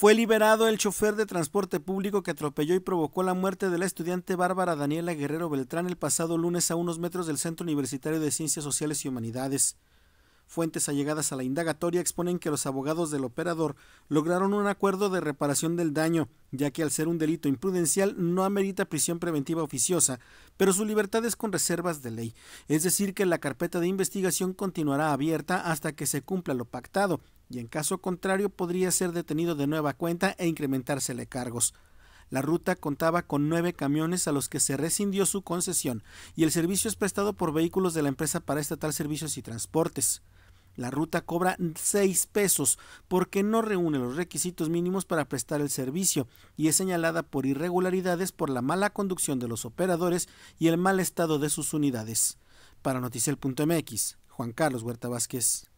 Fue liberado el chofer de transporte público que atropelló y provocó la muerte de la estudiante Bárbara Daniela Guerrero Beltrán el pasado lunes a unos metros del Centro Universitario de Ciencias Sociales y Humanidades. Fuentes allegadas a la indagatoria exponen que los abogados del operador lograron un acuerdo de reparación del daño, ya que al ser un delito imprudencial no amerita prisión preventiva oficiosa, pero su libertad es con reservas de ley, es decir, que la carpeta de investigación continuará abierta hasta que se cumpla lo pactado, y en caso contrario podría ser detenido de nueva cuenta e incrementársele cargos. La ruta contaba con nueve camiones a los que se rescindió su concesión y el servicio es prestado por vehículos de la empresa para estatal Servicios y Transportes. La ruta cobra seis pesos porque no reúne los requisitos mínimos para prestar el servicio y es señalada por irregularidades por la mala conducción de los operadores y el mal estado de sus unidades. Para Noticiel.mx, Juan Carlos Huerta Vázquez.